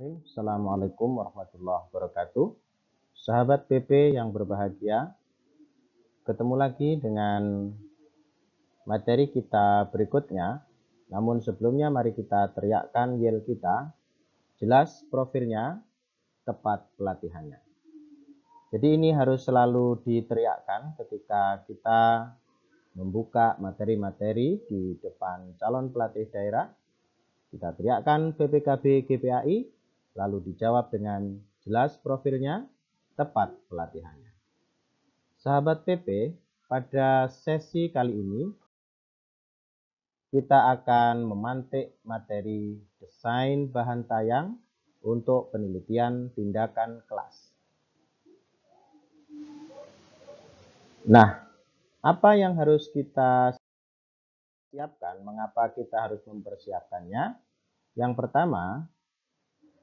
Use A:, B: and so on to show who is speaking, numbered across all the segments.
A: Bismillahirrahmanirrahim. Assalamualaikum warahmatullahi wabarakatuh. Sahabat PP yang berbahagia, ketemu lagi dengan materi kita berikutnya. Namun sebelumnya mari kita teriakkan yel kita. Jelas profilnya, tepat pelatihannya. Jadi ini harus selalu diteriakkan ketika kita membuka materi-materi di depan calon pelatih daerah kita teriakkan PPKB GPAI lalu dijawab dengan jelas profilnya, tepat pelatihannya. Sahabat PP, pada sesi kali ini kita akan memantik materi desain bahan tayang untuk penelitian tindakan kelas. Nah, apa yang harus kita siapkan? Mengapa kita harus mempersiapkannya? Yang pertama,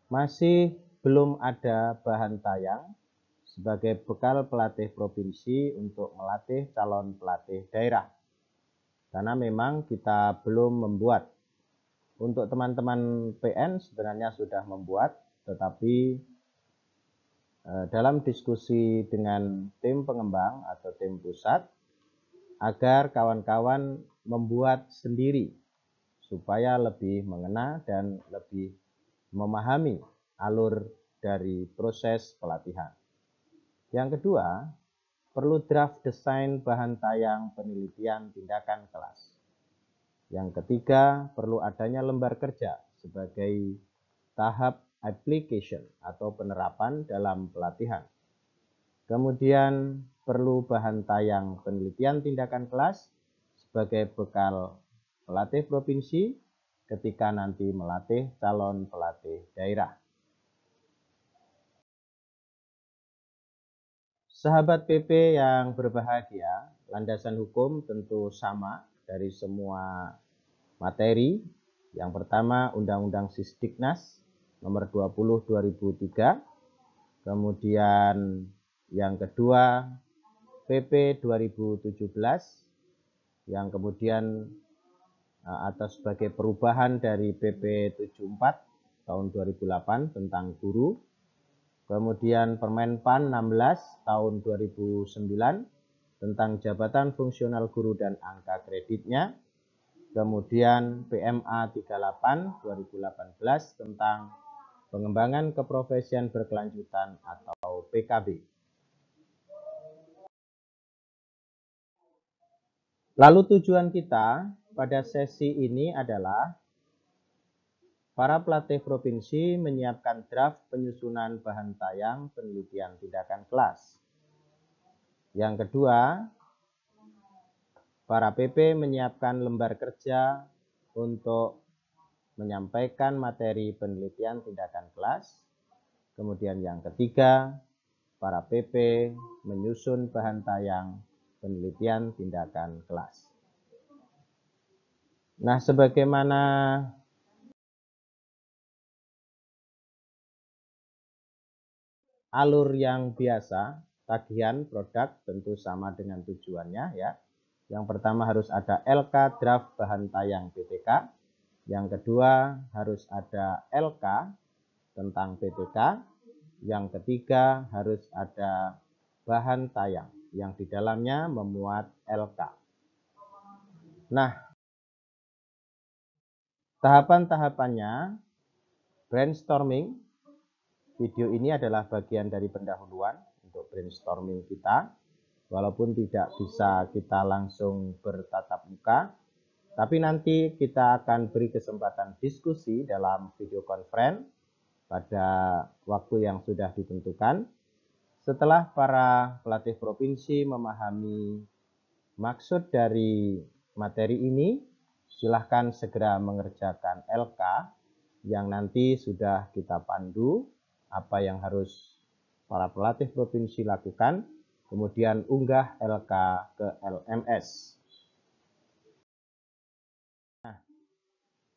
A: masih belum ada bahan tayang sebagai bekal pelatih provinsi untuk melatih calon pelatih daerah. Karena memang kita belum membuat. Untuk teman-teman PN sebenarnya sudah membuat, tetapi e, dalam diskusi dengan tim pengembang atau tim pusat agar kawan-kawan membuat sendiri supaya lebih mengena dan lebih memahami alur dari proses pelatihan. Yang kedua, perlu draft desain bahan tayang penelitian tindakan kelas. Yang ketiga, perlu adanya lembar kerja sebagai tahap application atau penerapan dalam pelatihan. Kemudian perlu bahan tayang penelitian tindakan kelas sebagai bekal pelatih provinsi ketika nanti melatih calon pelatih daerah. Sahabat PP yang berbahagia, landasan hukum tentu sama dari semua materi. Yang pertama Undang-Undang Sisdiknas nomor 20 2003. Kemudian yang kedua PP 2017 yang kemudian Eh, atau sebagai perubahan dari PP 74 tahun 2008 tentang guru. Kemudian Permen PAN 16 tahun 2009 tentang jabatan fungsional guru dan angka kreditnya. Kemudian PMA 38 2018 tentang pengembangan keprofesian berkelanjutan atau PKB. Lalu tujuan kita pada sesi ini adalah para pelatih provinsi menyiapkan draft penyusunan bahan tayang penelitian tindakan kelas. Yang kedua, para PP menyiapkan lembar kerja untuk menyampaikan materi penelitian tindakan kelas. Kemudian yang ketiga, para PP menyusun bahan tayang penelitian tindakan kelas. Nah, sebagaimana alur yang biasa, tagihan produk tentu sama dengan tujuannya ya. Yang pertama harus ada LK draft bahan tayang PTK. Yang kedua harus ada LK tentang PTK. Yang ketiga harus ada bahan tayang yang di dalamnya memuat LK. Nah, Tahapan-tahapannya, brainstorming, video ini adalah bagian dari pendahuluan untuk brainstorming kita. Walaupun tidak bisa kita langsung bertatap muka, tapi nanti kita akan beri kesempatan diskusi dalam video conference pada waktu yang sudah ditentukan. Setelah para pelatih provinsi memahami maksud dari materi ini, silahkan segera mengerjakan LK yang nanti sudah kita pandu apa yang harus para pelatih provinsi lakukan, kemudian unggah LK ke LMS. Nah,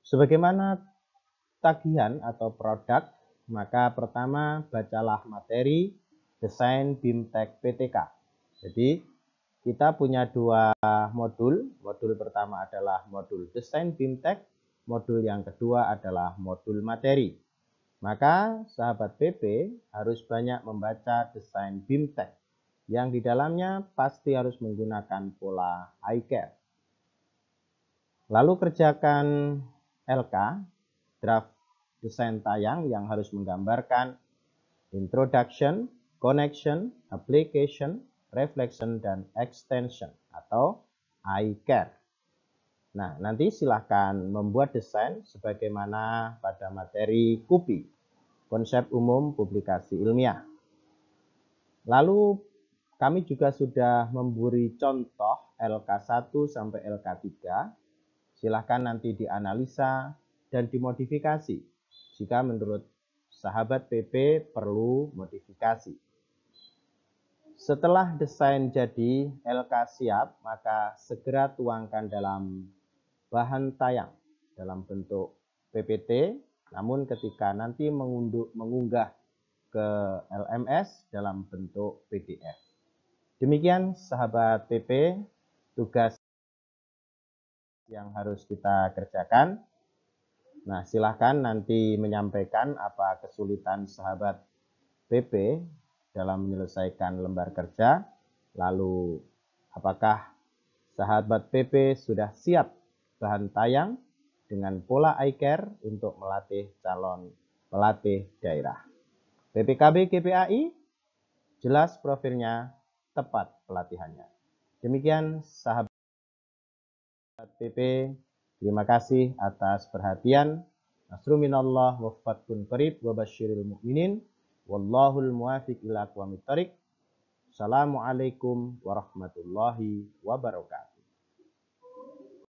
A: sebagaimana tagihan atau produk, maka pertama bacalah materi desain BIMTEK PTK. Jadi, kita punya dua modul. Modul pertama adalah modul desain BIMTEK, modul yang kedua adalah modul materi. Maka sahabat PP harus banyak membaca desain BIMTEK yang di dalamnya pasti harus menggunakan pola iCare. Lalu kerjakan LK, draft desain tayang yang harus menggambarkan introduction, connection, application, reflection, dan extension atau eye care. Nah, nanti silahkan membuat desain sebagaimana pada materi KUPI, konsep umum publikasi ilmiah. Lalu kami juga sudah memberi contoh LK1 sampai LK3. Silahkan nanti dianalisa dan dimodifikasi jika menurut sahabat PP perlu modifikasi. Setelah desain jadi LK siap, maka segera tuangkan dalam bahan tayang dalam bentuk PPT. Namun ketika nanti mengunggah ke LMS dalam bentuk PDF. Demikian sahabat PP, tugas yang harus kita kerjakan. Nah, silahkan nanti menyampaikan apa kesulitan sahabat PP dalam menyelesaikan lembar kerja. Lalu, apakah sahabat PP sudah siap bahan tayang dengan pola iCare untuk melatih calon pelatih daerah? PPKB GPAI jelas profilnya tepat pelatihannya. Demikian sahabat PP, terima kasih atas perhatian. Nasruminallah wa fatkun qarib wa Wallahul muwafiq ila aqwamit thariq. Assalamualaikum warahmatullahi wabarakatuh.